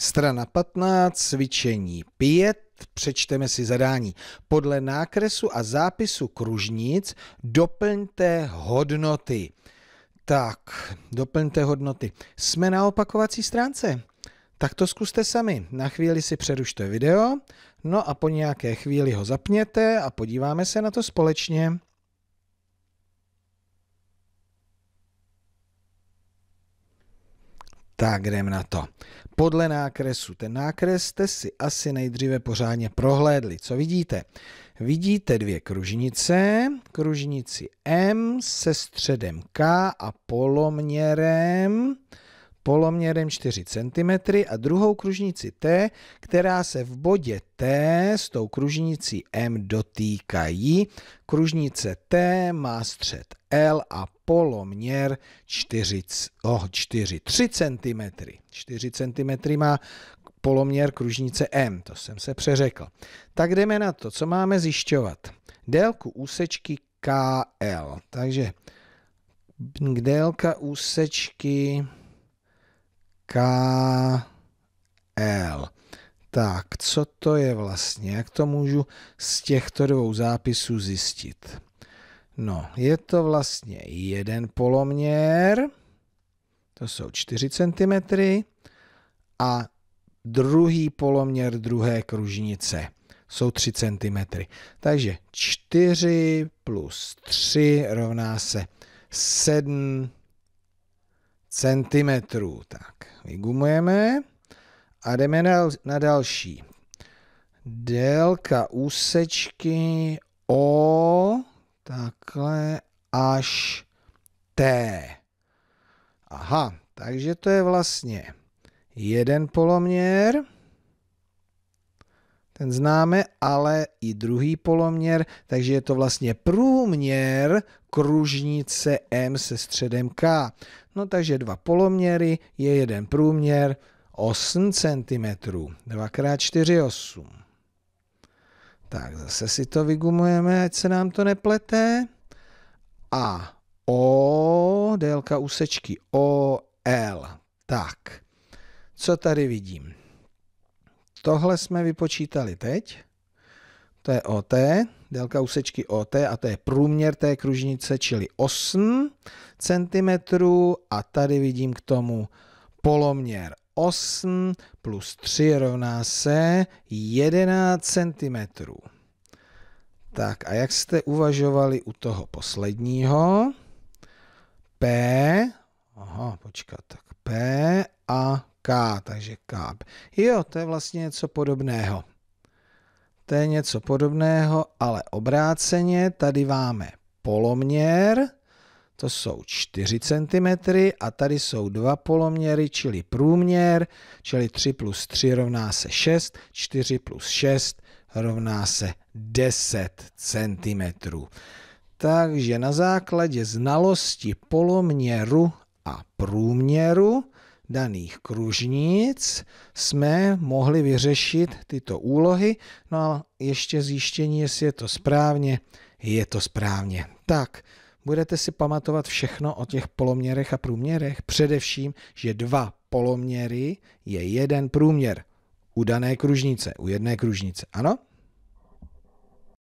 Strana 15, cvičení 5, přečteme si zadání. Podle nákresu a zápisu kružnic doplňte hodnoty. Tak, doplňte hodnoty. Jsme na opakovací stránce. Tak to zkuste sami. Na chvíli si přerušte video, no a po nějaké chvíli ho zapněte a podíváme se na to společně. Tak jdem na to. Podle nákresu. Ten nákres jste si asi nejdříve pořádně prohlédli. Co vidíte? Vidíte dvě kružnice, kružnici M se středem K a poloměrem poloměrem 4 cm a druhou kružnici T, která se v bodě T s tou kružnicí M dotýkají. Kružnice T má střed L a poloměr 4, oh, 4, 3 cm. 4 cm má poloměr kružnice M, to jsem se přeřekl. Tak jdeme na to, co máme zjišťovat. Délku úsečky KL, takže délka úsečky KL. Tak, co to je vlastně? Jak to můžu z těchto dvou zápisů zjistit? No, je to vlastně jeden poloměr, to jsou 4 cm, a druhý poloměr druhé kružnice jsou 3 cm. Takže 4 plus 3 rovná se 7 cm. Tak, vygumujeme a jdeme na další. Délka úsečky O Takhle až T. Aha, takže to je vlastně jeden poloměr. Ten známe, ale i druhý poloměr, takže je to vlastně průměr kružnice M se středem K. No takže dva poloměry je jeden průměr 8 cm. 2 x 4, 8. Tak zase si to vygumujeme, ať se nám to neplete. A O, délka úsečky O, L. Tak, co tady vidím? Tohle jsme vypočítali teď. To je OT, délka úsečky OT a to je průměr té kružnice, čili 8 cm a tady vidím k tomu poloměr 8 plus 3 rovná se 11 cm. Tak a jak jste uvažovali u toho posledního? P, aha, počkat, tak P a K, takže K. Jo, to je vlastně něco podobného. To je něco podobného, ale obráceně. Tady máme poloměr to jsou 4 cm a tady jsou dva poloměry, čili průměr, čili 3 plus 3 rovná se 6, 4 plus 6 rovná se 10 cm. Takže na základě znalosti poloměru a průměru daných kružnic jsme mohli vyřešit tyto úlohy. No a ještě zjištění, jestli je to správně, je to správně. Tak, budete si pamatovat všechno o těch poloměrech a průměrech, především, že dva poloměry je jeden průměr u dané kružnice, u jedné kružnice, ano?